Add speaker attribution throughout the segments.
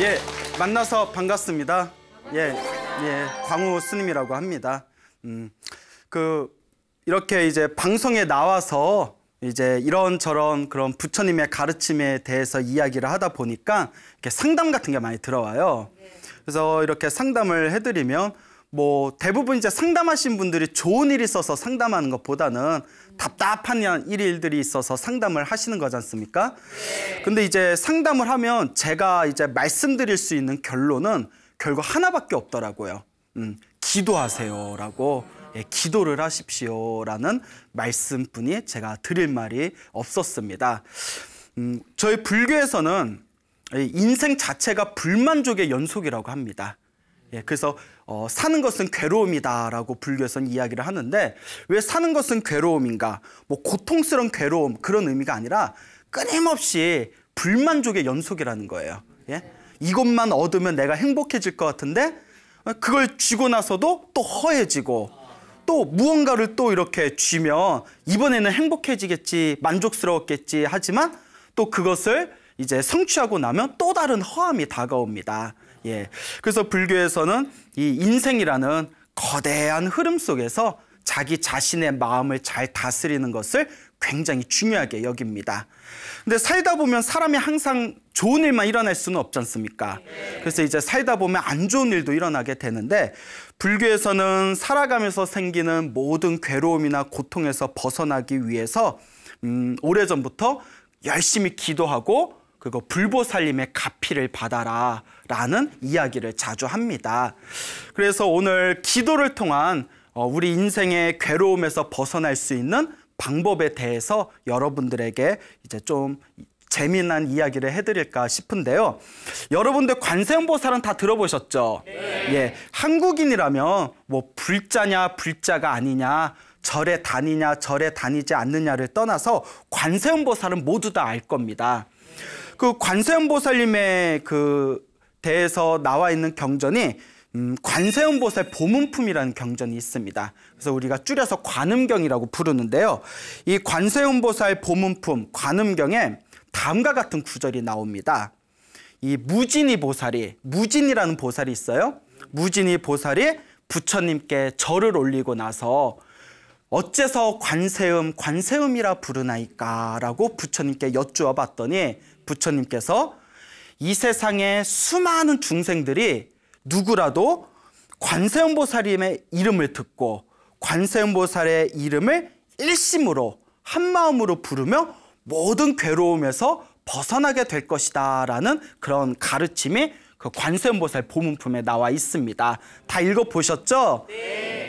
Speaker 1: 예, 만나서 반갑습니다. 예, 예, 광우 스님이라고 합니다. 음, 그 이렇게 이제 방송에 나와서 이제 이런저런 그런 부처님의 가르침에 대해서 이야기를 하다 보니까 이렇게 상담 같은 게 많이 들어와요. 그래서 이렇게 상담을 해드리면 뭐 대부분 이제 상담하신 분들이 좋은 일이 있어서 상담하는 것보다는 답답한 일들이 있어서 상담을 하시는 거잖습니까 근데 이제 상담을 하면 제가 이제 말씀드릴 수 있는 결론은 결국 하나밖에 없더라고요. 음, 기도하세요라고 예, 기도를 하십시오라는 말씀뿐이 제가 드릴 말이 없었습니다. 음, 저희 불교에서는 인생 자체가 불만족의 연속이라고 합니다. 예, 그래서 어, 사는 것은 괴로움이다라고 불교에서 이야기를 하는데 왜 사는 것은 괴로움인가? 뭐 고통스러운 괴로움 그런 의미가 아니라 끊임없이 불만족의 연속이라는 거예요. 예? 이것만 얻으면 내가 행복해질 것 같은데 그걸 쥐고 나서도 또 허해지고 또 무언가를 또 이렇게 쥐면 이번에는 행복해지겠지 만족스러웠겠지 하지만 또 그것을 이제 성취하고 나면 또 다른 허함이 다가옵니다. 예. 그래서 불교에서는 이 인생이라는 거대한 흐름 속에서 자기 자신의 마음을 잘 다스리는 것을 굉장히 중요하게 여깁니다. 근데 살다 보면 사람이 항상 좋은 일만 일어날 수는 없지 않습니까? 그래서 이제 살다 보면 안 좋은 일도 일어나게 되는데 불교에서는 살아가면서 생기는 모든 괴로움이나 고통에서 벗어나기 위해서 음, 오래전부터 열심히 기도하고 그거 불보살림의 가피를 받아라 라는 이야기를 자주 합니다. 그래서 오늘 기도를 통한 어, 우리 인생의 괴로움에서 벗어날 수 있는 방법에 대해서 여러분들에게 이제 좀 재미난 이야기를 해드릴까 싶은데요. 여러분들 관세음보살은 다 들어보셨죠? 네. 예, 한국인이라면 뭐 불자냐 불자가 아니냐 절에 다니냐 절에 다니지 않느냐를 떠나서 관세음보살은 모두 다 알 겁니다. 그관세음보살님에그 대해서 나와 있는 경전이 음, 관세음보살 보문품이라는 경전이 있습니다. 그래서 우리가 줄여서 관음경이라고 부르는데요. 이 관세음보살 보문품 관음경에 다음과 같은 구절이 나옵니다. 이 무진이 보살이 무진이라는 보살이 있어요. 무진이 보살이 부처님께 절을 올리고 나서 어째서 관세음 관세음이라 부르나이까라고 부처님께 여쭈어 봤더니 부처님께서 이 세상의 수많은 중생들이 누구라도 관세음보살님의 이름을 듣고 관세음보살의 이름을 일심으로 한마음으로 부르며 모든 괴로움에서 벗어나게 될 것이다 라는 그런 가르침이 그 관세음보살 보문품에 나와 있습니다. 다 읽어보셨죠? 네.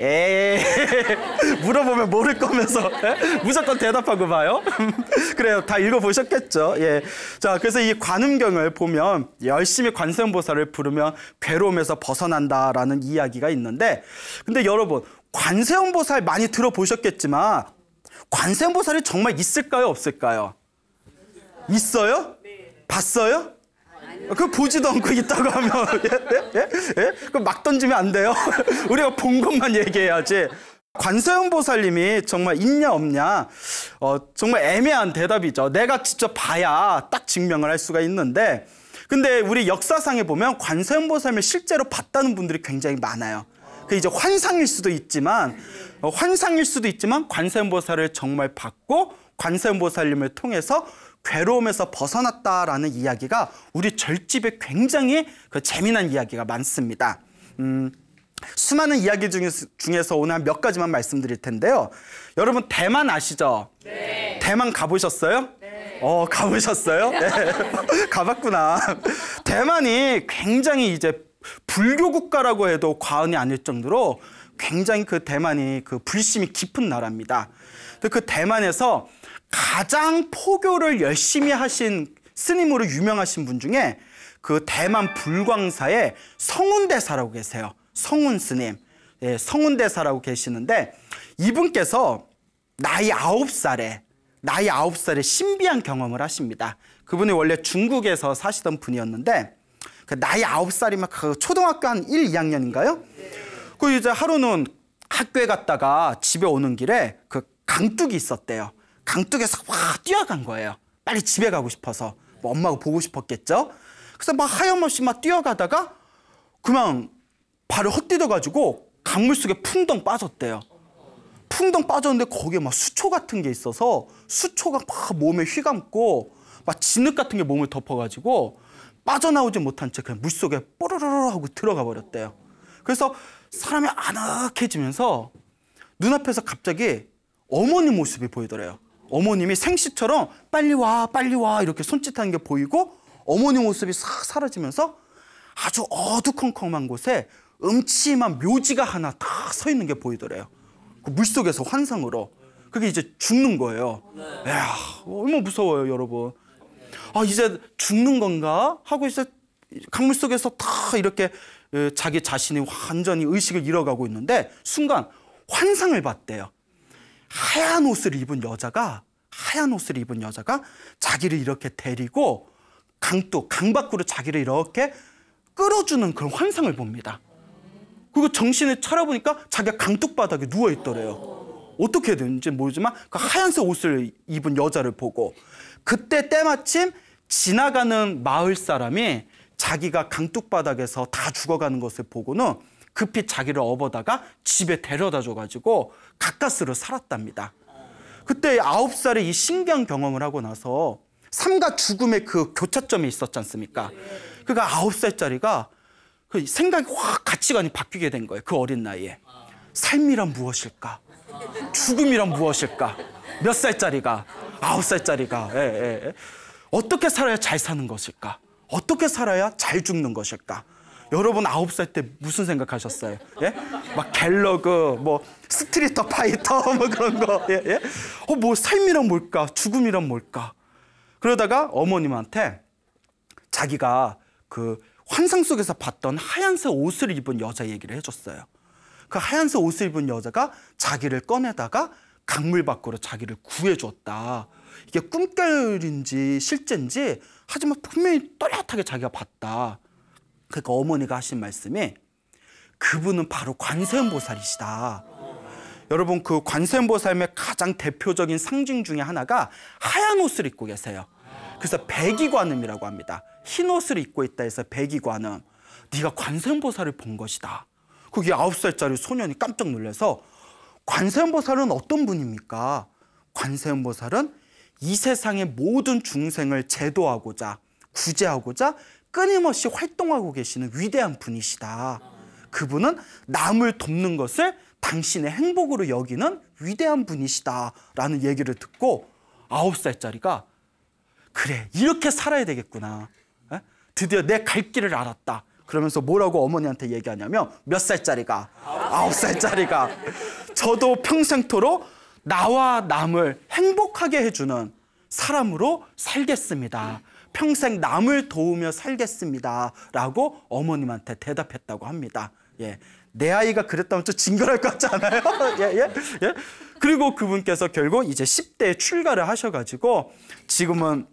Speaker 1: 예. 물어보면 모를 거면서 예? 무조건 대답하고 봐요. 그래요. 다 읽어보셨겠죠? 예. 자, 그래서 이 관음경을 보면 열심히 관세음보살을 부르면 괴로움에서 벗어난다라는 이야기가 있는데 근데 여러분 관세음보살 많이 들어보셨겠지만 관세음보살이 정말 있을까요? 없을까요? 있어요? 네. 봤어요? 그 보지도 않고 있다고 하면 예? 예? 예? 예? 그막 던지면 안 돼요. 우리가 본 것만 얘기해야지. 관세음 보살님이 정말 있냐 없냐 어, 정말 애매한 대답이죠. 내가 직접 봐야 딱 증명을 할 수가 있는데 근데 우리 역사상에 보면 관세음 보살님을 실제로 봤다는 분들이 굉장히 많아요. 그 이제 환상일 수도 있지만 어, 환상일 수도 있지만 관세음 보살을 정말 봤고 관세음 보살님을 통해서 괴로움에서 벗어났다라는 이야기가 우리 절집에 굉장히 그 재미난 이야기가 많습니다. 음, 수많은 이야기 중에서 오늘 몇 가지만 말씀드릴 텐데요. 여러분 대만 아시죠? 네. 대만 가보셨어요? 네. 어 가보셨어요? 네. 가봤구나. 대만이 굉장히 이제 불교 국가라고 해도 과언이 아닐 정도로 굉장히 그 대만이 그 불심이 깊은 나라입니다. 그 대만에서 가장 포교를 열심히 하신 스님으로 유명하신 분 중에 그 대만 불광사의 성운대사라고 계세요. 성운 스님. 예, 성운대사라고 계시는데 이분께서 나이 아홉 살에 나이 아홉 살에 신비한 경험을 하십니다. 그분이 원래 중국에서 사시던 분이었는데 그 나이 아홉 살이면 그 초등학교 한 일, 이학년인가요그 이제 하루는 학교에 갔다가 집에 오는 길에 그 강둑이 있었대요. 강둑에서 확 뛰어간 거예요. 빨리 집에 가고 싶어서. 뭐 엄마가 보고 싶었겠죠? 그래서 막 하염없이 막 뛰어가다가 그냥 발을 헛디뎌가지고 강물 속에 풍덩 빠졌대요. 풍덩 빠졌는데 거기에 막 수초 같은 게 있어서 수초가 막 몸에 휘감고 막 진흙 같은 게 몸을 덮어가지고 빠져나오지 못한 채 그냥 물속에 뽀로로로 하고 들어가 버렸대요. 그래서 사람이 아늑해지면서 눈앞에서 갑자기 어머니 모습이 보이더래요. 어머님이 생시처럼 빨리 와 빨리 와 이렇게 손짓하는 게 보이고 어머니 모습이 싹 사라지면서 아주 어두컴컴한 곳에 음침한 묘지가 하나 다 서 있는 게 보이더래요. 그 물속에서 환상으로. 그게 이제 죽는 거예요. 에야, 네. 얼마나 무서워요, 여러분. 아, 이제 죽는 건가? 하고 이제 강물 속에서 다 이렇게 자기 자신이 완전히 의식을 잃어가고 있는데 순간 환상을 봤대요. 하얀 옷을 입은 여자가 하얀 옷을 입은 여자가 자기를 이렇게 데리고 강도 강 밖으로 자기를 이렇게 끌어주는 그런 환상을 봅니다. 그리고 정신을 차려보니까 자기가 강둑 바닥에 누워 있더래요. 어떻게 되는지 모르지만 그 하얀색 옷을 입은 여자를 보고 그때 때마침 지나가는 마을 사람이 자기가 강둑 바닥에서 다 죽어가는 것을 보고는 급히 자기를 업어다가 집에 데려다 줘가지고 가까스로 살았답니다. 그때 아홉 살에 이신기 경험을 하고 나서 삶과 죽음의 그 교차점이 있었지 않습니까? 그러니까 아홉 살짜리가 그 생각이 확 가치관이 바뀌게 된 거예요. 그 어린 나이에. 삶이란 무엇일까? 죽음이란 무엇일까? 몇 살짜리가? 아홉 살짜리가. 예, 예. 예. 어떻게 살아야 잘 사는 것일까? 어떻게 살아야 잘 죽는 것일까? 여러분 아홉 살 때 무슨 생각하셨어요? 예? 막 갤러그, 뭐 스트리터 파이터 뭐 그런 거. 예? 예? 어, 뭐 삶이란 뭘까? 죽음이란 뭘까? 그러다가 어머님한테 자기가 그 환상 속에서 봤던 하얀색 옷을 입은 여자 얘기를 해줬어요. 그 하얀색 옷을 입은 여자가 자기를 꺼내다가 강물 밖으로 자기를 구해줬다. 이게 꿈결인지 실제인지 하지만 분명히 또렷하게 자기가 봤다. 그러니까 어머니가 하신 말씀이 그분은 바로 관세음보살이시다. 여러분 그 관세음보살의 가장 대표적인 상징 중에 하나가 하얀 옷을 입고 계세요. 그래서 백이관음이라고 합니다. 흰 옷을 입고 있다 해서 백이관음. 네가 관세음보살을 본 것이다. 그게 아홉 살짜리 소년이 깜짝 놀라서 관세음보살은 어떤 분입니까? 관세음보살은 이 세상의 모든 중생을 제도하고자 구제하고자 끊임없이 활동하고 계시는 위대한 분이시다. 그분은 남을 돕는 것을 당신의 행복으로 여기는 위대한 분이시다라는 얘기를 듣고 아홉 살짜리가 그래 이렇게 살아야 되겠구나. 드디어 내 갈 길을 알았다. 그러면서 뭐라고 어머니한테 얘기하냐면 몇 살짜리가 아홉 살짜리가 저도 평생토록 나와 남을 행복하게 해주는 사람으로 살겠습니다. 평생 남을 도우며 살겠습니다. 라고 어머님한테 대답했다고 합니다. 예. 내 아이가 그랬다면 좀 징그러울 것 같지 않아요? 예, 예, 예. 그리고 그분께서 결국 이제 10대에 출가를 하셔가지고 지금은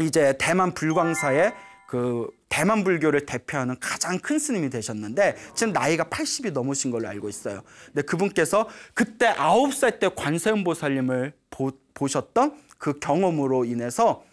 Speaker 1: 이제 대만 불광사의 그 대만 불교를 대표하는 가장 큰 스님이 되셨는데 지금 나이가 80이 넘으신 걸로 알고 있어요. 근데 그분께서 그때 9살 때 관세음보살님을 보셨던 그 경험으로 인해서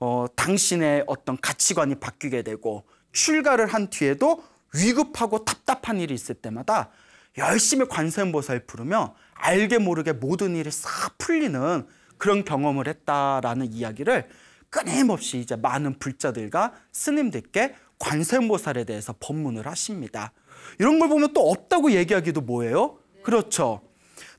Speaker 1: 어, 당신의 어떤 가치관이 바뀌게 되고 출가를 한 뒤에도 위급하고 답답한 일이 있을 때마다 열심히 관세음보살 부르며 알게 모르게 모든 일이 싹 풀리는 그런 경험을 했다라는 이야기를 끊임없이 이제 많은 불자들과 스님들께 관세음보살에 대해서 법문을 하십니다. 이런 걸 보면 또 없다고 얘기하기도 뭐예요? 그렇죠.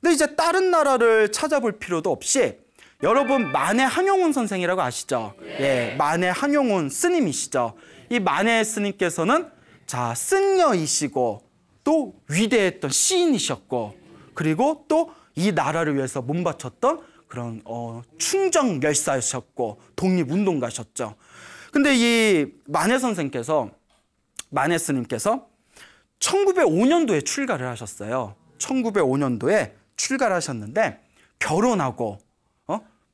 Speaker 1: 근데 이제 다른 나라를 찾아볼 필요도 없이 여러분 만해 한용운 선생이라고 아시죠? 예, 예 만해 한용운 스님이시죠. 이 만해 스님께서는 자 승려이시고 또 위대했던 시인이셨고 그리고 또 이 나라를 위해서 몸바쳤던 그런 어, 충정 열사셨고 독립운동가셨죠. 근데 이 만해 선생께서 만해 스님께서 1905년도에 출가를 하셨어요. 1905년도에 출가를 하셨는데 결혼하고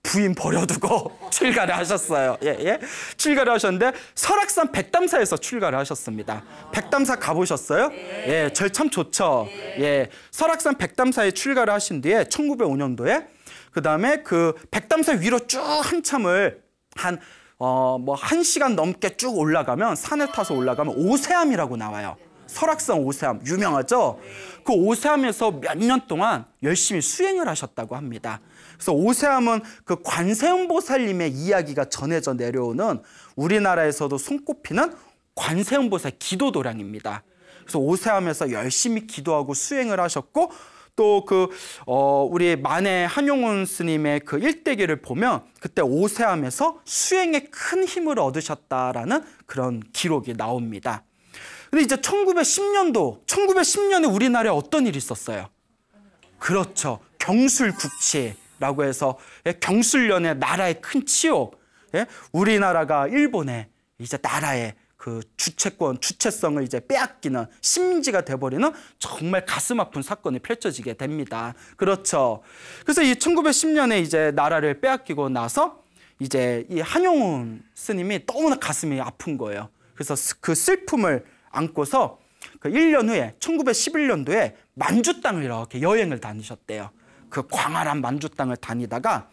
Speaker 1: 부인 버려두고 출가를 하셨어요. 예, 예. 출가를 하셨는데 설악산 백담사에서 출가를 하셨습니다. 백담사 가보셨어요? 예, 절 참 좋죠. 예. 설악산 백담사에 출가를 하신 뒤에 1905년도에 그다음에 그 백담사 위로 쭉 한참을 한 어, 뭐, 한 시간 넘게 쭉 올라가면, 산을 타서 올라가면 오세암이라고 나와요. 설악산 오세암, 유명하죠? 그 오세암에서 몇 년 동안 열심히 수행을 하셨다고 합니다. 그래서 오세암은 그 관세음보살님의 이야기가 전해져 내려오는 우리나라에서도 손꼽히는 관세음보살 기도 도량입니다. 그래서 오세암에서 열심히 기도하고 수행을 하셨고 또그 어, 우리 만해 한용운 스님의 그 일대기를 보면 그때 오세암에서 수행에 큰 힘을 얻으셨다라는 그런 기록이 나옵니다. 근데 이제 1910년도 1910년에 우리나라에 어떤 일이 있었어요? 그렇죠. 경술 국치. 라고 해서 예, 경술련의 나라의 큰 치욕 예, 우리나라가 일본에 이제 나라의 그 주체권, 주체성을 이제 빼앗기는 심지가 돼버리는 정말 가슴 아픈 사건이 펼쳐지게 됩니다. 그렇죠. 그래서 이 1910년에 이제 나라를 빼앗기고 나서 이제 이 한용운 스님이 너무나 가슴이 아픈 거예요. 그래서 그 슬픔을 안고서 그 1년 후에 1911년도에 만주 땅을 이렇게 여행을 다니셨대요. 그 광활한 만주 땅을 다니다가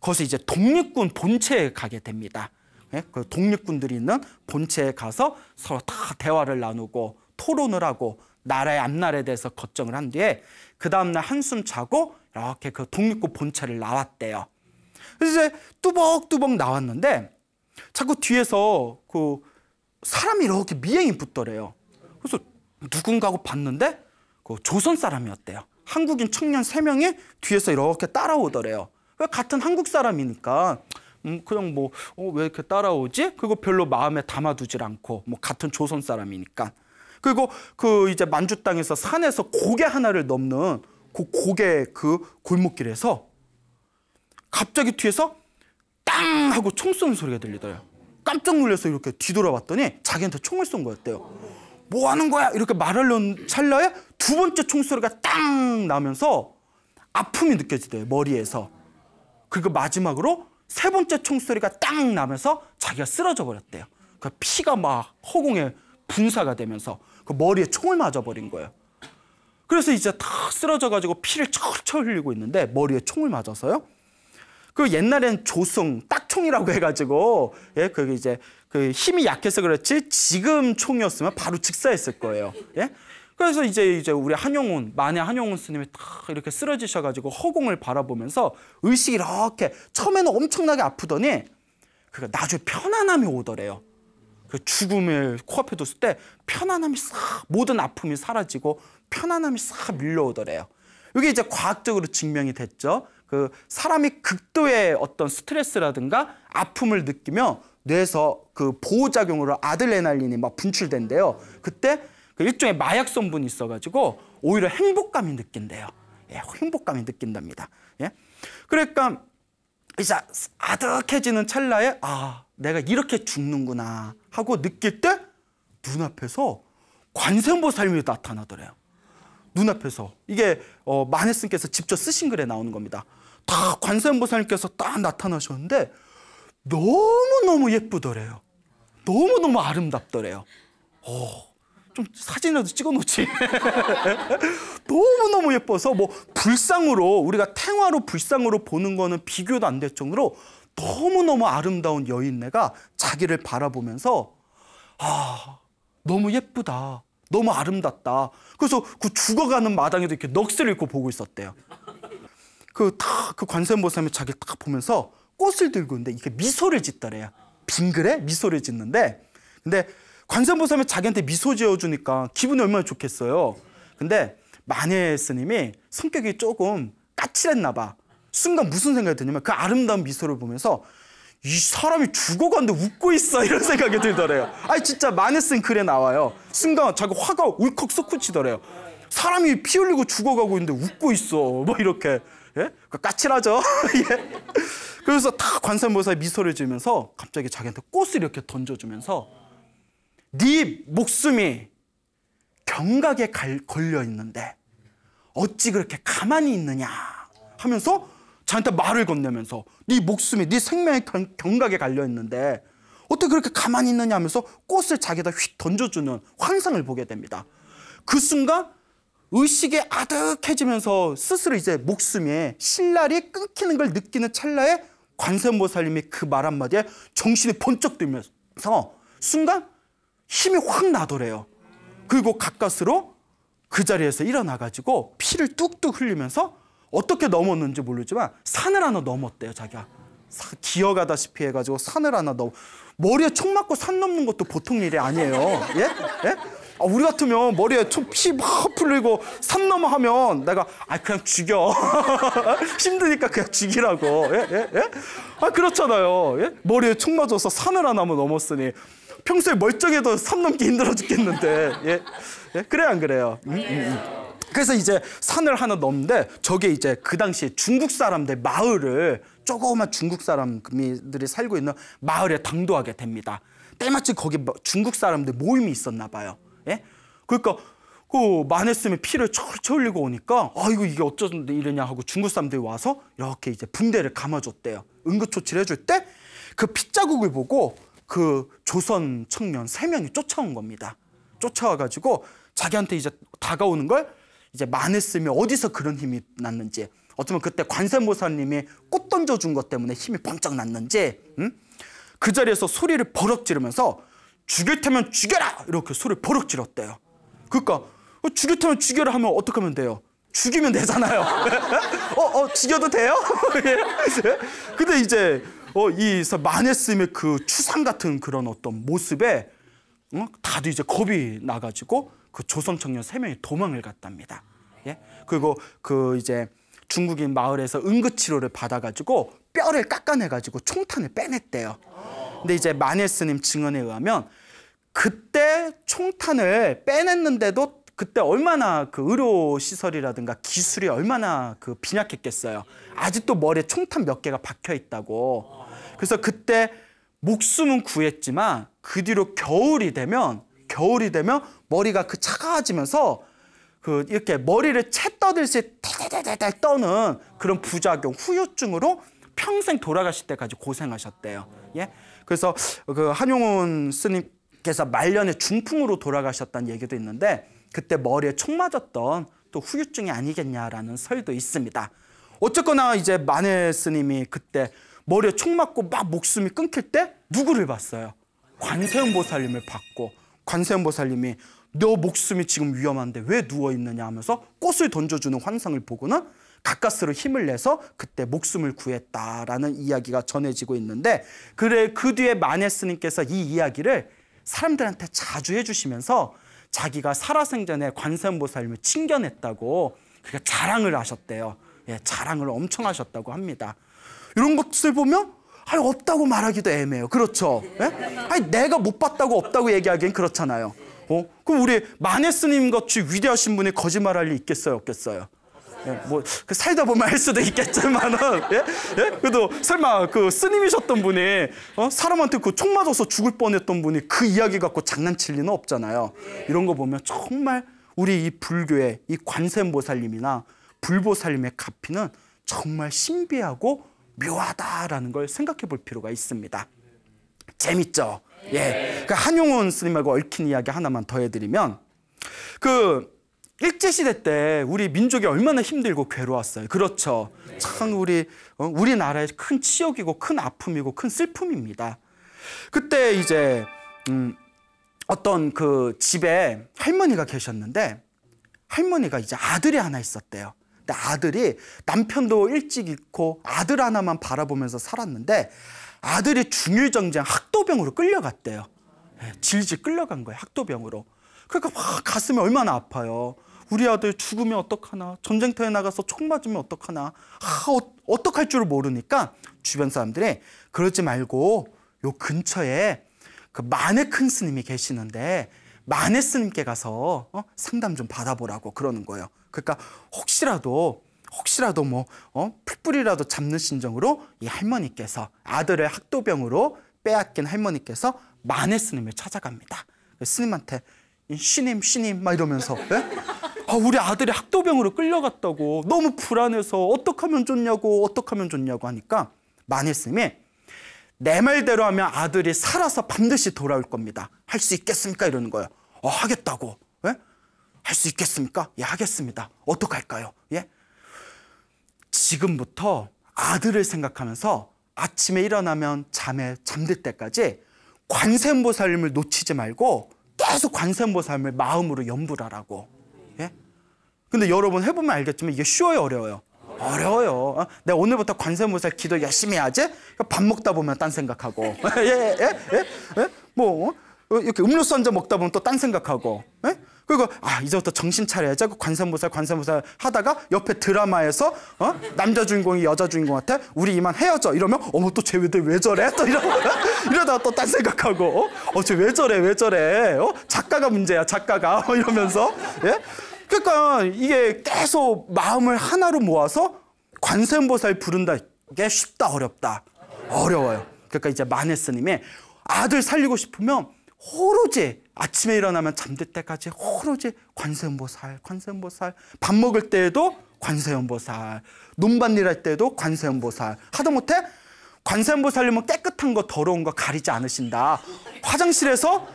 Speaker 1: 거기서 이제 독립군 본체에 가게 됩니다. 예? 그 독립군들이 있는 본체에 가서 서로 다 대화를 나누고 토론을 하고 나라의 앞날에 대해서 걱정을 한 뒤에 그 다음날 한숨 자고 이렇게 그 독립군 본체를 나왔대요. 그래서 이제 뚜벅뚜벅 나왔는데 자꾸 뒤에서 그 사람이 이렇게 미행이 붙더래요. 그래서 누군가고 봤는데 그 조선 사람이었대요. 한국인 청년 세명이 뒤에서 이렇게 따라오더래요. 그러니까 같은 한국 사람이니까 음, 그냥 뭐, 어, 이렇게 따라오지? 그거 별로 마음에 담아두질 않고, 뭐, 같은 조선 사람이니까. 그리고 그 이제 만주 땅에서 산에서 고개 하나를 넘는 그 고개 그 골목길에서 갑자기 뒤에서 땅! 하고 총 쏘는 소리가 들리더래요. 깜짝 놀라서 이렇게 뒤돌아봤더니 자기한테 총을 쏜 거였대요. 뭐 하는 거야? 이렇게 말하려는 찰나에 두 번째 총소리가 땅 나면서 아픔이 느껴지대요, 머리에서. 그리고 마지막으로 세 번째 총소리가 땅 나면서 자기가 쓰러져 버렸대요. 그 피가 막 허공에 분사가 되면서 그 머리에 총을 맞아버린 거예요. 그래서 이제 다 쓰러져가지고 피를 철철 흘리고 있는데 머리에 총을 맞아서요. 그 옛날엔 조승, 딱총이라고 해가지고 예, 그게 이제 그 힘이 약해서 그렇지 지금 총이었으면 바로 직사했을 거예요. 예? 그래서 이제 이제 우리 한용운 만에 한용운 스님이 딱 이렇게 쓰러지셔가지고 허공을 바라보면서 의식이 이렇게 처음에는 엄청나게 아프더니 그가 나중에 편안함이 오더래요. 그 죽음을 코앞에 뒀을 때 편안함이 싹 모든 아픔이 사라지고 편안함이 싹 밀려오더래요. 이게 이제 과학적으로 증명이 됐죠. 그 사람이 극도의 어떤 스트레스라든가 아픔을 느끼며 뇌에서 그 보호작용으로 아들레날린이 막 분출된대요. 그때 그 일종의 마약 성분이 있어가지고 오히려 행복감이 느낀대요. 예, 행복감이 느낀답니다. 예? 그러니까 이제 아득해지는 찰나에 아 내가 이렇게 죽는구나 하고 느낄 때 눈앞에서 관세음보살님이 나타나더래요. 눈앞에서 이게 어, 마네스님께서 직접 쓰신 글에 나오는 겁니다. 다 관세음보살님께서 딱 나타나셨는데 너무너무 예쁘더래요. 너무너무 아름답더래요. 오, 어, 좀 사진이라도 찍어놓지. 너무너무 예뻐서 뭐 불상으로 우리가 탱화로 불상으로 보는 거는 비교도 안 될 정도로 너무너무 아름다운 여인네가 자기를 바라보면서 아 너무 예쁘다. 너무 아름답다. 그래서 그 죽어가는 마당에도 이렇게 넋을 잃고 보고 있었대요. 그다그 그 관세음보살님이 자기를 딱 보면서 꽃을 들고 있는데 이게 미소를 짓더래요. 빙그레 미소를 짓는데 근데 관산보살이 자기한테 미소 지어주니까 기분이 얼마나 좋겠어요. 근데 만예 스님이 성격이 조금 까칠했나 봐. 순간 무슨 생각이 드냐면 그 아름다운 미소를 보면서 이 사람이 죽어가는데 웃고 있어 이런 생각이 들더래요. 아니 진짜 만예 스님 글에 나와요. 순간 자기 화가 울컥 솟구치더래요. 사람이 피 흘리고 죽어가고 있는데 웃고 있어. 뭐 이렇게. 예? 그러니까 까칠하죠. 예. 그래서 다 관산보살 미소를 지으면서 갑자기 자기한테 꽃을 이렇게 던져주면서 네 목숨이 경각에 걸려 있는데 어찌 그렇게 가만히 있느냐 하면서 자한테 말을 건네면서 네 목숨이 네 생명의 경각에 걸려 있는데 어떻게 그렇게 가만히 있느냐 하면서 꽃을 자기다 휙 던져주는 환상을 보게 됩니다. 그 순간 의식이 아득해지면서 스스로 이제 목숨이 신랄이 끊기는 걸 느끼는 찰나에 관세음보살님이 그 말 한마디에 정신이 번쩍 들면서 순간 힘이 확 나더래요. 그리고 가까스로 그 자리에서 일어나가지고 피를 뚝뚝 흘리면서 어떻게 넘었는지 모르지만 산을 하나 넘었대요, 자기가. 기어가다시피 해가지고 산을 하나 넘 머리에 총 맞고 산 넘는 것도 보통 일이 아니에요. 예? 예? 아, 우리 같으면 머리에 총 피 막 풀리고 산 넘어 하면 내가 아 그냥 죽여 힘드니까 그냥 죽이라고 예? 예? 예? 아 그렇잖아요 예? 머리에 총 맞아서 산을 하나만 넘었으니 평소에 멀쩡해도 선 넘기 힘들어 죽겠는데. 예. 예? 그래 안 그래요? 음, 음, 음? 그래서 이제 산을 하나 넘는데 저게 이제 그 당시 에 중국 사람들 마을을 조그마한 중국 사람들이 살고 있는 마을에 당도하게 됩니다. 때마침 거기 뭐 중국 사람들 모임이 있었나 봐요. 예? 그러니까 그 만했으면 피를 철철 흘리고 오니까 아이고 이게 어쩌는데 이러냐 하고 중국 사람들이 와서 이렇게 이제 붕대를 감아줬대요. 응급조치를 해줄 때 그 핏자국을 보고 그 조선 청년 세명이 쫓아온 겁니다. 쫓아와가지고 자기한테 이제 다가오는 걸 이제 만했으면 어디서 그런 힘이 났는지 어쩌면 그때 관세모사님이 꽃 던져준 것 때문에 힘이 번쩍 났는지 음? 그 자리에서 소리를 버럭 지르면서 죽일 테면 죽여라! 이렇게 소리를 버럭 질렀대요 그러니까 어, 죽일 테면 죽여라 하면 어떻게 하면 돼요? 죽이면 되잖아요. 어, 어, 죽여도 돼요? 예. 근데 이제 어, 이 마네스의 그 추상 같은 그런 어떤 모습에 어? 다들 이제 겁이 나가지고 그 조선 청년 세 명이 도망을 갔답니다. 예? 그리고 그 이제 중국인 마을에서 응급 치료를 받아가지고 뼈를 깎아내가지고 총탄을 빼냈대요. 근데 이제 마네스님 증언에 의하면 그때 총탄을 빼냈는데도 그때 얼마나 그 의료 시설이라든가 기술이 얼마나 그 빈약했겠어요. 아직도 머리에 총탄 몇 개가 박혀 있다고. 그래서 그때 목숨은 구했지만 그 뒤로 겨울이 되면 겨울이 되면 머리가 그 차가워지면서 그 이렇게 머리를 채 떠들듯이 달달달달 떠는 그런 부작용 후유증으로 평생 돌아가실 때까지 고생하셨대요. 예. 그래서 그 한용운 스님께서 말년에 중풍으로 돌아가셨다는 얘기도 있는데 그때 머리에 총 맞았던 또 후유증이 아니겠냐라는 설도 있습니다. 어쨌거나 이제 마네 스님이 그때 머리에 총 맞고 막 목숨이 끊길 때 누구를 봤어요? 관세음 보살님을 봤고 관세음 보살님이 너 목숨이 지금 위험한데 왜 누워 있느냐 하면서 꽃을 던져주는 환상을 보고는 가까스로 힘을 내서 그때 목숨을 구했다라는 이야기가 전해지고 있는데 그래 그 뒤에 마네스님께서 이 이야기를 사람들한테 자주 해주시면서 자기가 살아생전에 관세음보살님을 칭견했다고 그게 자랑을 하셨대요. 예, 자랑을 엄청 하셨다고 합니다. 이런 것을 보면 아니 없다고 말하기도 애매해요. 그렇죠? 네? 아니 내가 못 봤다고 없다고 얘기하기엔 그렇잖아요. 어? 그럼 우리 마네 스님 같이 위대하신 분이 거짓말할 리 있겠어요, 없겠어요? 예, 뭐 그 살다 보면 할 수도 있겠지만 예? 예? 그래도 설마 그 스님이셨던 분이 어? 사람한테 그 총 맞아서 죽을 뻔했던 분이 그 이야기 갖고 장난칠 리는 없잖아요. 이런 거 보면 정말 우리 이 불교의 이 관세음보살님이나 불보살님의 가피는 정말 신비하고 묘하다라는 걸 생각해 볼 필요가 있습니다. 재밌죠? 예. 그 그러니까 한용운 스님하고 얽힌 이야기 하나만 더 해드리면 그 일제시대 때 우리 민족이 얼마나 힘들고 괴로웠어요. 그렇죠. 참 우리, 어, 우리나라의 큰 치욕이고 큰 아픔이고 큰 슬픔입니다. 그때 이제, 음, 어떤 그 집에 할머니가 계셨는데 할머니가 이제 아들이 하나 있었대요. 근데 아들이 남편도 일찍 잃고 아들 하나만 바라보면서 살았는데 아들이 중일전쟁 학도병으로 끌려갔대요. 예, 질질 끌려간 거예요. 학도병으로. 그러니까 막 가슴이 얼마나 아파요. 우리 아들 죽으면 어떡하나 전쟁터에 나가서 총 맞으면 어떡하나 아, 어, 떡할 줄 모르니까 주변 사람들이 그러지 말고 요 근처에 그마네큰 스님이 계시는데 마네 스님께 가서 어? 상담 좀 받아보라고 그러는 거예요. 그러니까 혹시라도 혹시라도 뭐 어? 풀뿌리라도 잡는 심정으로 이 할머니께서 아들을 학도병으로 빼앗긴 할머니께서 만해 스님을 찾아갑니다. 스님한테 신임 신임 막 이러면서 예? 아, 우리 아들이 학도병으로 끌려갔다고 너무 불안해서 어떻게 하면 좋냐고 어떻게 하면 좋냐고 하니까 만해 스님이 내 말대로 하면 아들이 살아서 반드시 돌아올 겁니다. 할 수 있겠습니까? 이러는 거예요. 어, 하겠다고. 할수 있겠습니까? 예, 하겠습니다. 어떡할까요? 예? 지금부터 아들을 생각하면서 아침에 일어나면 잠에 잠들 때까지 관세음보살님을 놓치지 말고 계속 관세음보살님을 마음으로 염불하라고. 예? 근데 여러분 해보면 알겠지만 이게 쉬워요, 어려워요? 어려워요. 어? 내가 오늘부터 관세음보살 기도 열심히 해야지. 그러니까 밥 먹다 보면 딴 생각하고. 예, 예, 예, 예? 뭐 어? 이렇게 음료수 한 잔 먹다 보면 또 딴 생각하고. 예? 그리고 아 이제부터 정신 차려야지 하 관세음보살 관세음보살 하다가 옆에 드라마에서 어? 남자 주인공이 여자 주인공한테 우리 이만 헤어져 이러면 어머 또쟤왜왜 저래 또 이러 이러다가 또 딴 생각하고 어쟤왜 어, 어 저래 왜 저래 어 작가가 문제야 작가가 어, 이러면서 예 그러니까 이게 계속 마음을 하나로 모아서 관세음보살 부른다 이게 쉽다 어렵다 어려워요 그러니까 이제 마네스님의 아들 살리고 싶으면 호로제 아침에 일어나면 잠들 때까지 오로지 관세음보살, 관세음보살. 밥 먹을 때에도 관세음보살. 논밭일 할 때도 관세음보살. 하다못해 관세음보살님은 깨끗한 거 더러운 거 가리지 않으신다. 화장실에서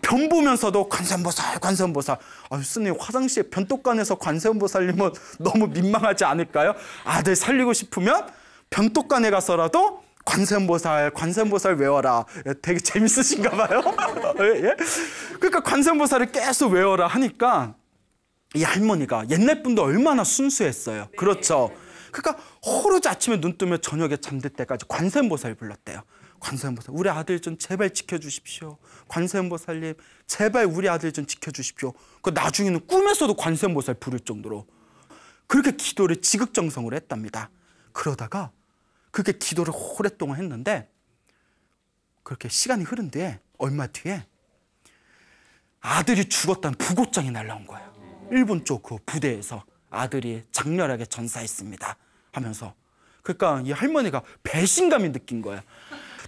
Speaker 1: 변 보면서도 관세음보살, 관세음보살. 아유, 스님, 화장실 변똑간에서 관세음보살님은 너무 민망하지 않을까요? 아들 살리고 싶으면 변똑간에 가서라도 관세음보살, 관세음보살 외워라. 예, 되게 재밌으신가 봐요. 예, 예? 그러니까 관세음보살을 계속 외워라 하니까 이 할머니가 옛날 분도 얼마나 순수했어요. 네. 그렇죠. 그러니까 호루지 아침에 눈 뜨면 저녁에 잠들 때까지 관세음보살 불렀대요. 관세음보살, 우리 아들 좀 제발 지켜주십시오. 관세음보살님, 제발 우리 아들 좀 지켜주십시오. 그 나중에는 꿈에서도 관세음보살 부를 정도로 그렇게 기도를 지극정성으로 했답니다. 그러다가 그렇게 기도를 오랫동안 했는데 그렇게 시간이 흐른 뒤에 얼마 뒤에 아들이 죽었다는 부고장이 날라온 거예요. 일본 쪽 그 부대에서 아들이 장렬하게 전사했습니다 하면서 그러니까 이 할머니가 배신감이 느낀 거예요.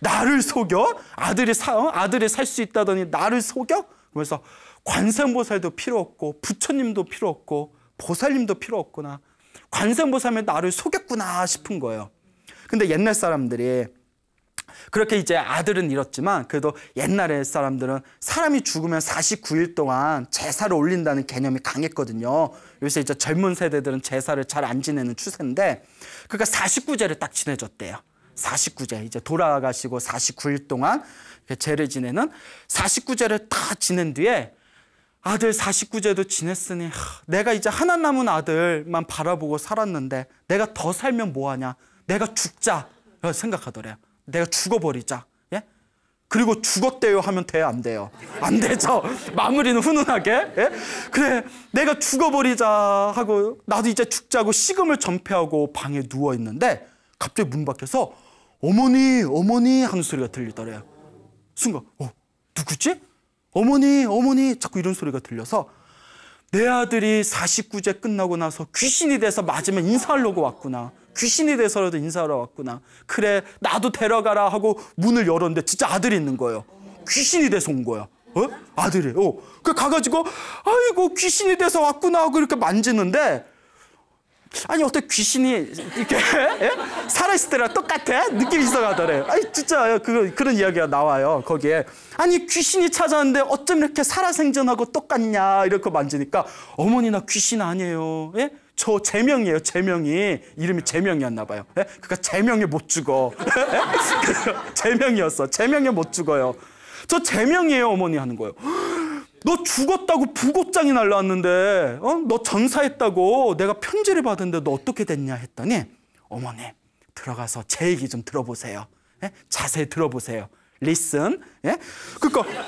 Speaker 1: 나를 속여? 아들이 사, 어? 아들이 살 수 있다더니 나를 속여? 그래서 관세음보살도 필요 없고 부처님도 필요 없고 보살님도 필요 없구나. 관세음보살이 나를 속였구나 싶은 거예요. 근데 옛날 사람들이 그렇게 이제 아들은 잃었지만 그래도 옛날에 사람들은 사람이 죽으면 49일 동안 제사를 올린다는 개념이 강했거든요. 요새 이제 젊은 세대들은 제사를 잘 안 지내는 추세인데 그러니까 49제를 딱 지내줬대요. 49제 이제 돌아가시고 49일 동안 제를 지내는 49제를 다 지낸 뒤에 아들 49제도 지냈으니 내가 이제 하나 남은 아들만 바라보고 살았는데 내가 더 살면 뭐하냐 내가 죽자 어, 생각하더래요. 내가 죽어버리자. 예? 그리고 죽었대요 하면 돼요 안 돼요? 안 되죠. 마무리는 훈훈하게. 예? 그래 내가 죽어버리자 하고 나도 이제 죽자고 식음을 전폐하고 방에 누워 있는데 갑자기 문 밖에서 어머니 어머니 하는 소리가 들리더래요. 순간 어 누구지? 어머니 어머니 자꾸 이런 소리가 들려서 내 아들이 49제 끝나고 나서 귀신이 돼서 맞으면 인사하려고 왔구나 귀신이 돼서라도 인사하러 왔구나. 그래 나도 데려가라 하고 문을 열었는데 진짜 아들이 있는 거예요. 귀신이 돼서 온 거야. 어? 아들이. 어. 그 가가지고 아이고 귀신이 돼서 왔구나 하고 이렇게 만지는데 아니 어떻게 귀신이 이렇게 예? 살아있을 때랑 똑같아? 느낌이 이상하더래. 아니 진짜 그, 그런 이야기가 나와요 거기에. 아니 귀신이 찾아왔는데 어쩜 이렇게 살아생전하고 똑같냐 이렇게 만지니까 어머니 나 귀신 아니에요. 예? 저 제명이에요. 제명이 이름이 제명이었나 봐요. 예? 그러니까 제명이 못 죽어. 제명이었어. 제명이 못 죽어요. 저 제명이에요 어머니 하는 거예요. 너 죽었다고 부고장이 날라왔는데 어? 너 전사했다고 내가 편지를 받은데 너 어떻게 됐냐 했더니 어머니 들어가서 제 얘기 좀 들어보세요. 예? 자세히 들어보세요. 리슨. 예? 그러니까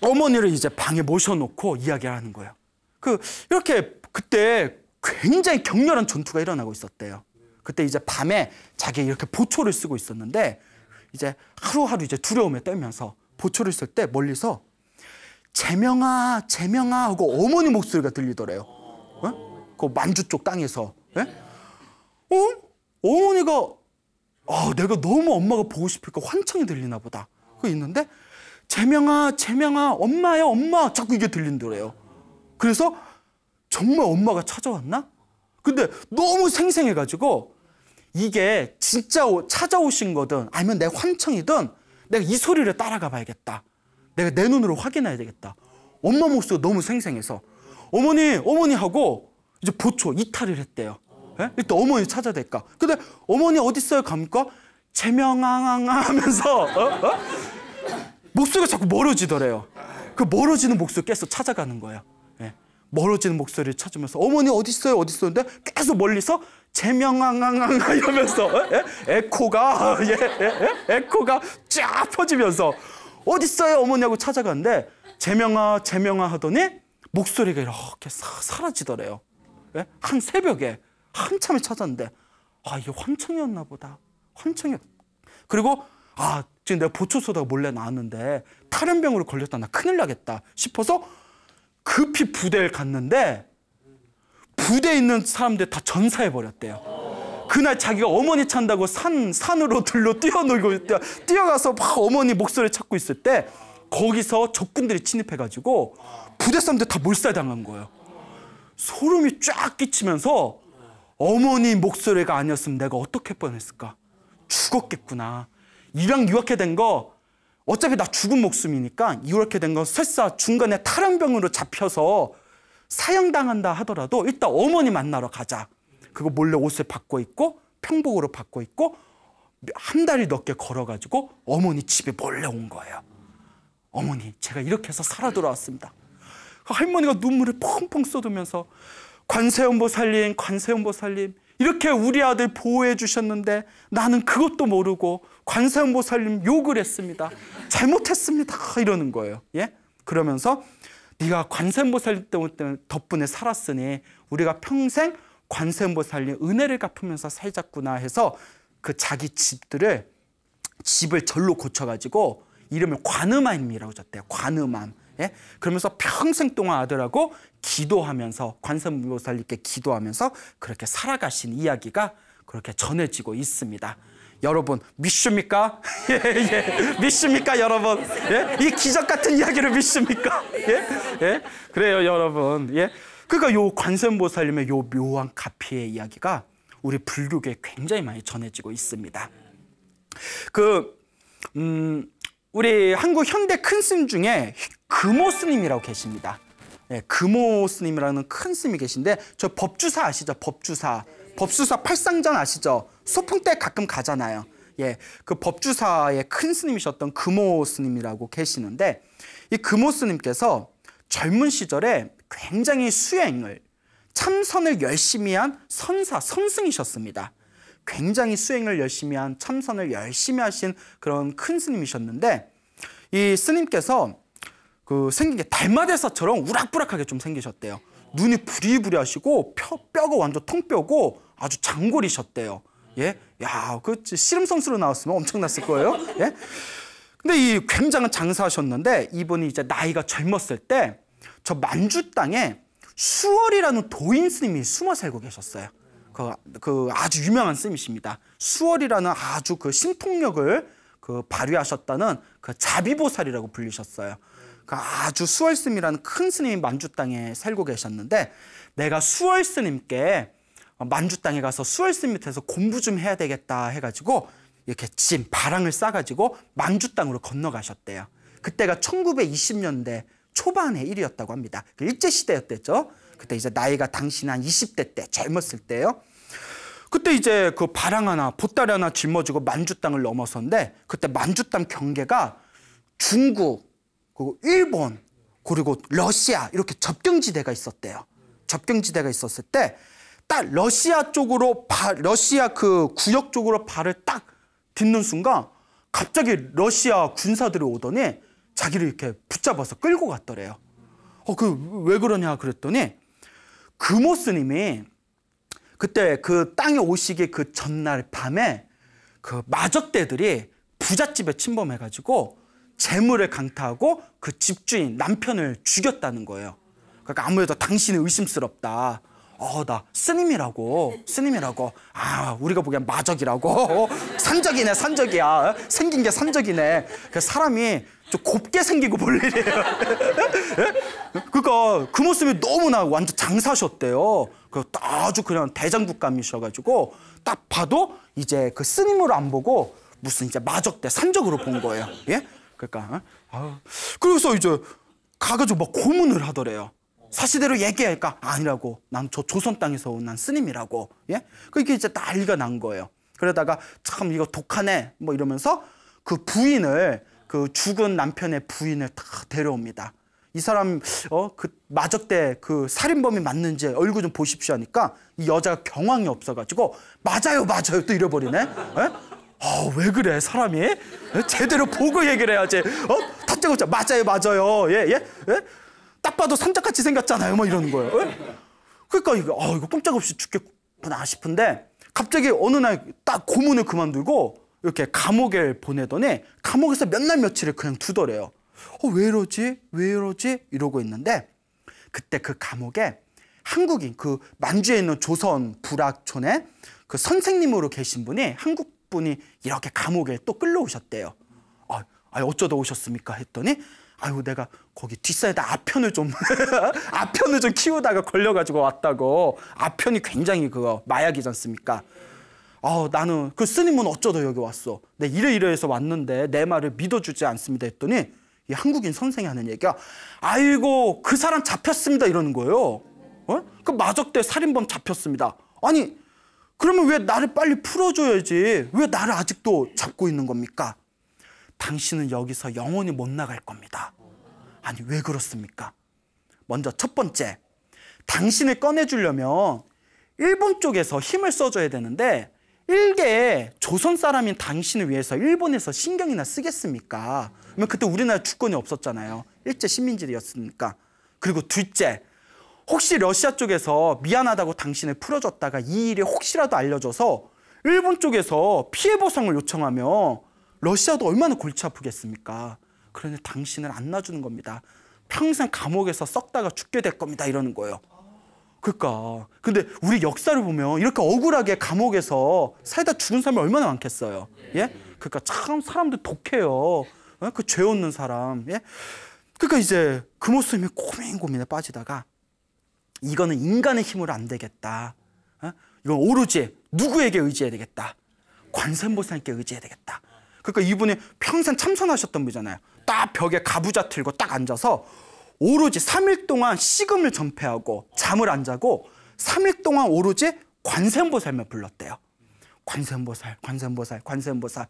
Speaker 1: 어머니를 이제 방에 모셔놓고 이야기를 하는 거예요. 그 이렇게 그때 굉장히 격렬한 전투가 일어나고 있었대요. 그때 이제 밤에 자기 이렇게 보초를 쓰고 있었는데 이제 하루하루 이제 두려움에 떨면서 보초를 쓸 때 멀리서 재명아 재명아 하고 어머니 목소리가 들리더래요. 어? 그 만주 쪽 땅에서. 예? 어? 어머니가 아, 내가 너무 엄마가 보고 싶으까 환청이 들리나 보다. 그 있는데 재명아 재명아 엄마야 엄마 자꾸 이게 들린더래요. 그래서 정말 엄마가 찾아왔나? 근데 너무 생생해가지고 이게 진짜 찾아오신 거든 아니면 내 환청이든 내가 이 소리를 따라가 봐야겠다. 내가 내 눈으로 확인해야 되겠다. 엄마 목소리가 너무 생생해서 어머니 어머니 하고 이제 보초 이탈을 했대요. 예? 이때 어머니 찾아댈까. 근데 어머니 어딨어요? 감과 제명앙앙 하면서 어? 어? 목소리가 자꾸 멀어지더래요. 그 멀어지는 목소리 계속 찾아가는 거예요. 멀어지는 목소리를 찾으면서 어머니 어디 있어요 어디 있어요 근데 계속 멀리서 재명왕왕왕 하면서 어? 예? 에코가 예? 예, 예, 에코가 쫙 퍼지면서 어디 있어요 어머니하고 찾아갔는데 재명아재명아 하더니 목소리가 이렇게 사, 사라지더래요 예? 한 새벽에 한참을 찾았는데 아 이게 환청이었나 보다 환청이 그리고 아 지금 내가 보초소다가 몰래 나왔는데 탈연병으로 걸렸다 나 큰일 나겠다 싶어서 급히 부대를 갔는데 부대에 있는 사람들 다 전사해버렸대요. 그날 자기가 어머니 찬다고 산, 산으로 들러 뛰어놀고, 뛰어가서 막 어머니 목소리를 찾고 있을 때 거기서 적군들이 침입해가지고 부대 사람들 다 몰살당한 거예요. 소름이 쫙 끼치면서 어머니 목소리가 아니었으면 내가 어떻게 뻔했을까? 죽었겠구나. 이랑 유학해 된거 어차피 나 죽은 목숨이니까 이렇게 된 건 설사 중간에 탈영병으로 잡혀서 사형당한다 하더라도 일단 어머니 만나러 가자. 그거 몰래 옷을 바꿔 입고 평복으로 바꿔 입고 한 달이 넘게 걸어가지고 어머니 집에 몰래 온 거예요. 어머니 제가 이렇게 해서 살아 돌아왔습니다. 그 할머니가 눈물을 펑펑 쏟으면서 관세음보 살님 관세음보 살님 이렇게 우리 아들 보호해 주셨는데 나는 그것도 모르고 관세음보살님 욕을 했습니다. 잘못했습니다. 이러는 거예요. 예? 그러면서 네가 관세음보살님 덕분에 살았으니 우리가 평생 관세음보살님 은혜를 갚으면서 살자꾸나 해서 그 자기 집들을 집을 절로 고쳐가지고 이름을 관음암이라고 줬대요. 관음암. 예? 그러면서 평생 동안 아들하고 기도하면서 관세음보살님께 기도하면서 그렇게 살아가신 이야기가 그렇게 전해지고 있습니다. 여러분 믿습니까? 예, 예. 믿습니까 여러분? 예? 이 기적 같은 이야기를 믿습니까? 예? 예? 그래요 여러분. 예? 그러니까 요 관세음보살님의 요 묘한 가피의 이야기가 우리 불교계에 굉장히 많이 전해지고 있습니다. 그 음, 우리 한국 현대 큰 스님 중에 금호 스님이라고 계십니다. 예, 금호 스님이라는 큰 스님이 계신데 저 법주사 아시죠? 법주사. 법주사 팔상전 아시죠? 소풍 때 가끔 가잖아요. 예, 그 법주사의 큰 스님이셨던 금호 스님이라고 계시는데 이 금호 스님께서 젊은 시절에 굉장히 수행을 참선을 열심히 한 선사, 선승이셨습니다. 굉장히 수행을 열심히 한 참선을 열심히 하신 그런 큰 스님이셨는데 이 스님께서 그 생긴 게 달마대사처럼 우락부락하게 좀 생기셨대요. 눈이 부리부리하시고 뼈, 뼈가 완전 통뼈고 아주 장골이셨대요. 예, 야그 씨름 성수로 나왔으면 엄청났을 거예요. 예. 근데 이 굉장한 장사하셨는데 이분이 이제 나이가 젊었을 때 저 만주 땅에 수월이라는 도인 스님이 숨어 살고 계셨어요. 그, 그 아주 유명한 쓰임이십니다 수월이라는 아주 그 신통력을 그 발휘하셨다는 그 자비보살이라고 불리셨어요. 그 아주 수월 스님이라는 큰 스님이 만주 땅에 살고 계셨는데 내가 수월 스님께 만주 땅에 가서 수월 스님 밑에서 공부 좀 해야 되겠다 해가지고 이렇게 짐 바랑을 싸가지고 만주 땅으로 건너가셨대요. 그때가 1920년대 초반의 일이었다고 합니다. 그 일제 시대였댔죠. 그때 이제 나이가 당신 한 20대 때 젊었을 때요. 그때 이제 그 바랑 하나 보따리 하나 짊어지고 만주 땅을 넘어선데 그때 만주 땅 경계가 중국 그리고 일본 그리고 러시아 이렇게 접경지대가 있었대요. 접경지대가 있었을 때 딱 러시아 쪽으로 바, 러시아 그 구역 쪽으로 발을 딱 딛는 순간 갑자기 러시아 군사들이 오더니 자기를 이렇게 붙잡아서 끌고 갔더래요. 어그 왜 그러냐 그랬더니 금호스님이 그 그때 그 땅에 오시기 그 전날 밤에 그 마적대들이 부잣집에 침범해가지고 재물을 강타하고 그 집주인 남편을 죽였다는 거예요. 그러니까 아무래도 당신이 의심스럽다. 어나 스님이라고 스님이라고 아 우리가 보기엔 마적이라고 산적이네 산적이야 생긴 게 산적이네 그 사람이 좀 곱게 생기고 볼 일이에요 그러니까 그 모습이 너무나 완전 장사셨대요 그 아주 그냥 대장국감이셔가지고 딱 봐도 이제 그 스님으로 안 보고 무슨 이제 마적대 산적으로 본 거예요 예 그러니까 아 그래서 이제 가가지고 막 고문을 하더래요 사실대로 얘기할까? 아니라고. 난 저 조선 땅에서 온 난 스님이라고. 예? 그게 이제 난리가 난 거예요. 그러다가 참 이거 독하네. 뭐 이러면서 그 부인을 그 죽은 남편의 부인을 다 데려옵니다. 이 사람 어 그 마적 때그 살인범이 맞는지 얼굴 좀 보십시오 하니까 이 여자가 경황이 없어가지고 맞아요 맞아요 또 잃어버리네. 예? 아왜 그래 사람이 예? 제대로 보고 얘기를 해야지. 어 다짜고짜 맞아요 맞아요 예 예? 예? 딱 봐도 산적같이 생겼잖아요. 막 뭐 이러는 거예요. 에? 예? 그러니까 이거, 아, 이거 꼼짝없이 죽겠구나 싶은데 갑자기 어느 날 딱 고문을 그만두고 이렇게 감옥에 보내더니 감옥에서 몇 날 며칠을 그냥 두더래요. 어, 왜 이러지? 왜 이러지? 이러고 있는데 그때 그 감옥에 한국인 그 만주에 있는 조선 불악촌에 그 선생님으로 계신 분이 한국 분이 이렇게 감옥에 또 끌려오셨대요. 아, 어쩌다 오셨습니까? 했더니 아유 내가 거기 뒷사에다 앞편을 좀 앞편을 좀 키우다가 걸려가지고 왔다고 앞편이 굉장히 그거 마약이지 않습니까? 아 나는 그 스님은 어쩌다 여기 왔어. 내 이래 이래해서 왔는데 내 말을 믿어주지 않습니다 했더니 이 한국인 선생이 하는 얘기가 아이고 그 사람 잡혔습니다 이러는 거예요. 어? 그 마적대 살인범 잡혔습니다. 아니 그러면 왜 나를 빨리 풀어줘야지 왜 나를 아직도 잡고 있는 겁니까? 당신은 여기서 영원히 못 나갈 겁니다. 아니, 왜 그렇습니까? 먼저 첫 번째, 당신을 꺼내주려면 일본 쪽에서 힘을 써줘야 되는데 일개 조선 사람인 당신을 위해서 일본에서 신경이나 쓰겠습니까? 그러면 그때 우리나라 주권이 없었잖아요. 일제 식민지였으니까. 그리고 둘째, 혹시 러시아 쪽에서 미안하다고 당신을 풀어줬다가 이 일이 혹시라도 알려져서 일본 쪽에서 피해 보상을 요청하며 러시아도 얼마나 골치 아프겠습니까? 그런데 당신을 안 놔주는 겁니다. 평생 감옥에서 썩다가 죽게 될 겁니다. 이러는 거예요. 그러니까 근데 우리 역사를 보면 이렇게 억울하게 감옥에서 살다 죽은 사람이 얼마나 많겠어요. 예? 그러니까 참 사람들 독해요. 어? 그죄 없는 사람. 예? 그러니까 이제 그 모습이 고민 고민에 빠지다가 이거는 인간의 힘으로 안 되겠다. 어? 이건 오로지 누구에게 의지해야 되겠다. 관세음보살님께 의지해야 되겠다. 그러니까 이분이 평생 참선하셨던 분이잖아요. 딱 벽에 가부좌 틀고 딱 앉아서 오로지 3일 동안 식음을 전폐하고 잠을 안 자고 3일 동안 오로지 관세음보살만 불렀대요. 관세음보살, 관세음보살, 관세음보살.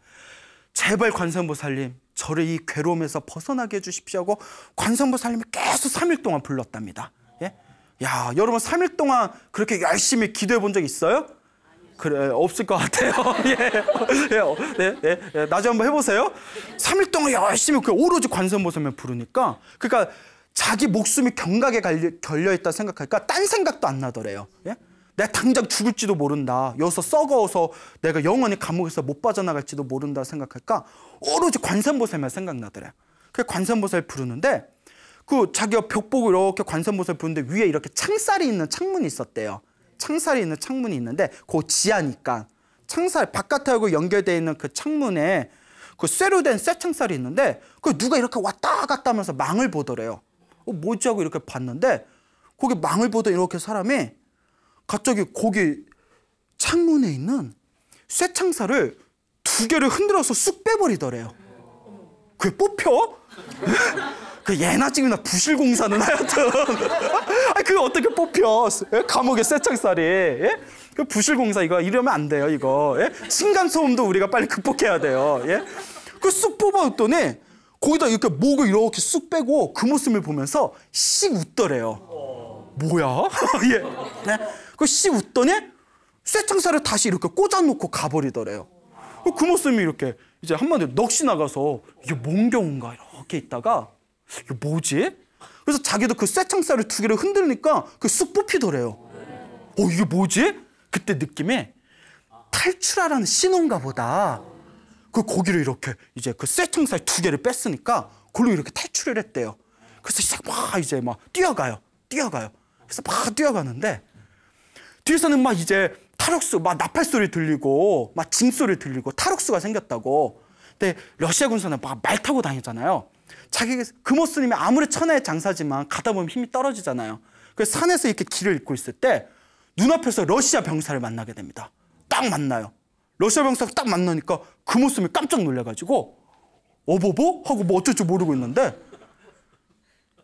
Speaker 1: 제발 관세음보살님 저를 이 괴로움에서 벗어나게 해주십시오 하고 관세음보살님이 계속 3일 동안 불렀답니다. 예? 야 여러분 3일 동안 그렇게 열심히 기도해 본 적 있어요? 그래 없을 것 같아요. 예. 예. 예. 예. 나에 한번 해보세요. 3일 동안 열심히 그 오로지 관세보살만 부르니까 그러니까 자기 목숨이 경각에 걸려 있다 생각하니까 딴 생각도 안 나더래요. 예? 내가 당장 죽을지도 모른다. 여기서 썩어서 내가 영원히 감옥에서 못 빠져나갈지도 모른다 생각할까? 오로지 관세보살만 생각나더래. 그관세보살 부르는데 그 자기가 벽 보고 이렇게 관세보살 부르는데 위에 이렇게 창살이 있는 창문이 있었대요. 창살이 있는 창문이 있는데 그 지하니까 창살 바깥하고 연결되어 있는 그 창문에 그 쇠로 된쇠 창살이 있는데 그 누가 이렇게 왔다 갔다 하면서 망을 보더래요. 어, 뭐지 하고 이렇게 봤는데 거기 망을 보던 이렇게 사람이 갑자기 거기 창문에 있는 쇠 창살을 두 개를 흔들어서 쑥 빼버리더래요. 그게 뽑혀? 그 예나 지금나 부실 공사는 하여튼 그 어떻게 뽑혀 예? 감옥에 쇠창살이 예? 그 부실 공사 이거 이러면 안 돼요 이거 예? 층간 소음도 우리가 빨리 극복해야 돼요 예? 그 쑥 뽑아줬더니 거기다 이렇게 목을 이렇게 쑥 빼고 그 모습을 보면서 씩 웃더래요 뭐야 예. 네? 그씨 웃더니 쇠창살을 다시 이렇게 꽂아놓고 가버리더래요 그, 그 모습이 이렇게 이제 한마디로 넋이 나가서 이게 뭔 경우인가 이렇게 있다가 이거 뭐지? 그래서 자기도 그 쇠창살을 두 개를 흔들니까 그 쑥 뽑히더래요. 어, 이게 뭐지? 그때 느낌에 탈출하라는 신호인가 보다. 그 고기를 이렇게 이제 그 쇠창살 두 개를 뺐으니까 그걸로 이렇게 탈출을 했대요. 그래서 시작 막 이제 막 뛰어가요. 뛰어가요. 그래서 막 뛰어가는데 뒤에서는 막 이제 탈옥수, 막 나팔 소리 들리고 막징 소리 들리고 탈옥수가 생겼다고. 근데 러시아 군사는 막 말 타고 다니잖아요. 자기가 금호스님이 아무리 천하의 장사지만 가다 보면 힘이 떨어지잖아요. 그래서 산에서 이렇게 길을 잃고 있을 때 눈앞에서 러시아 병사를 만나게 됩니다. 딱 만나요. 러시아 병사가 딱 만나니까 금호스님이 깜짝 놀래가지고 어버버? 하고 뭐 어쩔 줄 모르고 있는데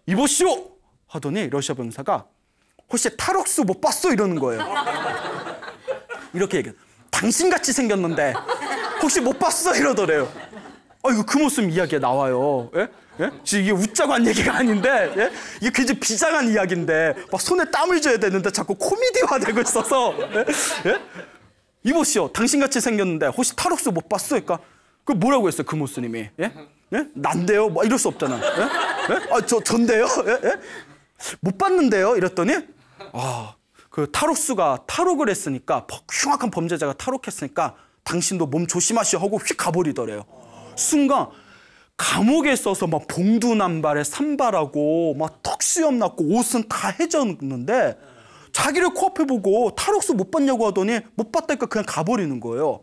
Speaker 1: 이보시오! 하더니 러시아 병사가 혹시 탈옥수 못 봤어? 이러는 거예요. 이렇게 얘기해요. 당신같이 생겼는데 혹시 못 봤어? 이러더래요. 아, 이거 그 모습 이야기가 나와요. 예? 예? 이게 웃자고 한 얘기가 아닌데, 예? 이게 굉장히 비장한 이야기인데, 막 손에 땀을 줘야 되는데 자꾸 코미디화 되고 있어서, 예? 예? 이보시오. 당신같이 생겼는데, 혹시 탈옥수 못 봤어? 그니까그 뭐라고 했어요, 그 모스님이? 예? 예? 난데요? 막 뭐 이럴 수 없잖아. 예? 예? 아, 저, 전데요? 예? 예? 못 봤는데요? 이랬더니, 아, 그 탈옥수가 탈옥을 했으니까, 흉악한 범죄자가 탈옥했으니까, 당신도 몸 조심하시오 하고 휙 가버리더래요. 순간 감옥에 있어서 막 봉두난발에 산발하고 막 턱수염 났고 옷은 다 해졌는데 자기를 코앞에 보고 탈옥수 못 봤냐고 하더니 못 봤다니까 그냥 가버리는 거예요.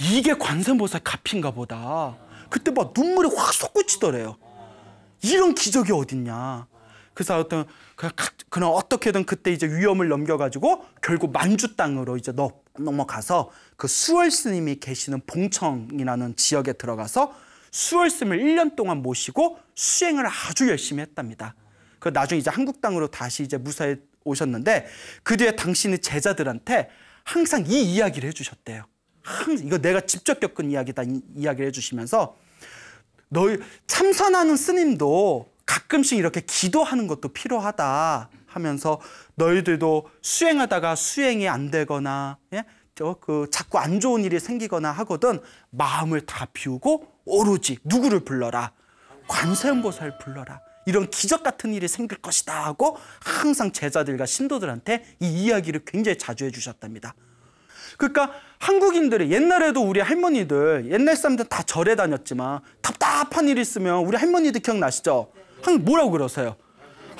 Speaker 1: 이게 관세보살 갚인가 보다. 그때 막 눈물이 확 솟구치더래요. 이런 기적이 어딨냐. 그래서 어떤 그냥, 그냥 어떻게든 그때 이제 위험을 넘겨가지고 결국 만주 땅으로 이제 너 넘어가서 그 수월 스님이 계시는 봉청이라는 지역에 들어가서 수월 스님을 1년 동안 모시고 수행을 아주 열심히 했답니다. 그 나중에 이제 한국 땅으로 다시 이제 무사히 오셨는데 그 뒤에 당신의 제자들한테 항상 이 이야기를 해주셨대요. 항상 이거 내가 직접 겪은 이야기다 이, 이야기를 해주시면서 너희 참선하는 스님도 가끔씩 이렇게 기도하는 것도 필요하다. 하면서 너희들도 수행하다가 수행이 안 되거나 예? 저그 자꾸 안 좋은 일이 생기거나 하거든 마음을 다 비우고 오로지 누구를 불러라 관세음보살 불러라 이런 기적 같은 일이 생길 것이다 하고 항상 제자들과 신도들한테 이 이야기를 굉장히 자주 해주셨답니다. 그러니까 한국인들이 옛날에도 우리 할머니들 옛날 사람들 다 절에 다녔지만 답답한 일이 있으면 우리 할머니들 기억나시죠? 뭐라고 그러세요?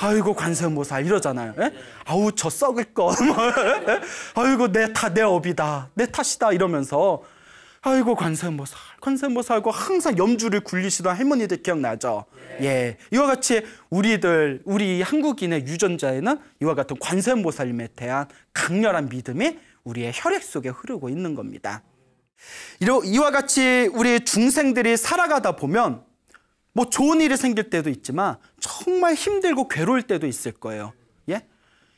Speaker 1: 아이고 관세음보살 이러잖아요. 에? 예? 아우 저 썩을 거. 뭐, 예? 아이고 내탓내 업이다. 내 탓이다 이러면서 아이고 관세음보살 관세음보살과 항상 염주를 굴리시던 할머니들 기억나죠. 네. 예. 이와 같이 우리들 우리 한국인의 유전자에는 이와 같은 관세음보살님에 대한 강렬한 믿음이 우리의 혈액 속에 흐르고 있는 겁니다. 이와 같이 우리 중생들이 살아가다 보면 뭐 좋은 일이 생길 때도 있지만 정말 힘들고 괴로울 때도 있을 거예요. 예?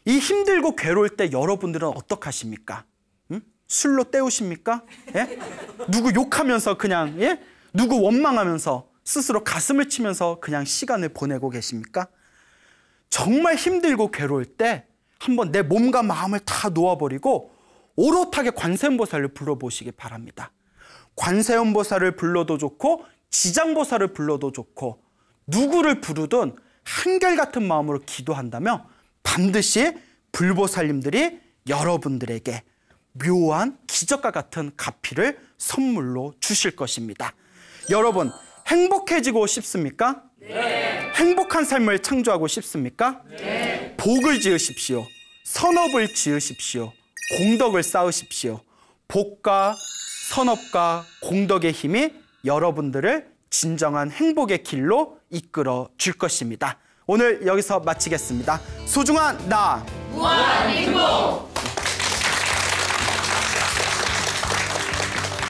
Speaker 1: 이 힘들고 괴로울 때 여러분들은 어떡하십니까? 음? 술로 때우십니까? 예? 누구 욕하면서 그냥 예? 누구 원망하면서 스스로 가슴을 치면서 그냥 시간을 보내고 계십니까? 정말 힘들고 괴로울 때 한번 내 몸과 마음을 다 놓아버리고 오롯하게 관세음보살을 불러보시기 바랍니다. 관세음보살을 불러도 좋고 지장보사를 불러도 좋고 누구를 부르든 한결같은 마음으로 기도한다면 반드시 불보살님들이 여러분들에게 묘한 기적과 같은 가피를 선물로 주실 것입니다. 여러분 행복해지고 싶습니까? 네. 행복한 삶을 창조하고 싶습니까? 네. 복을 지으십시오. 선업을 지으십시오. 공덕을 쌓으십시오. 복과 선업과 공덕의 힘이 여러분들을 진정한 행복의 길로 이끌어 줄 것입니다. 오늘 여기서 마치겠습니다. 소중한 나! 무한 행복!